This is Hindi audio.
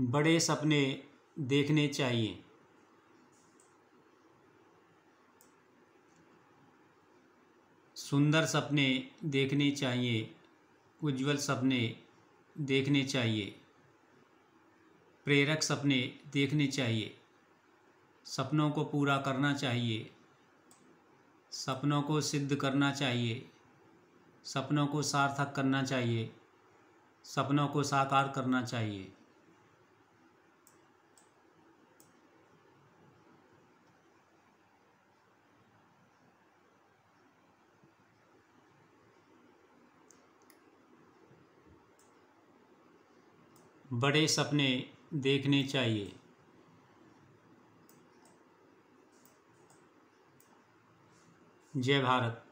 बड़े सपने देखने चाहिए सुंदर सपने देखने चाहिए उज्जवल सपने देखने चाहिए प्रेरक सपने देखने चाहिए सपनों को पूरा करना चाहिए सपनों को सिद्ध करना चाहिए सपनों को सार्थक करना चाहिए सपनों को साकार करना चाहिए बड़े सपने देखने चाहिए जय भारत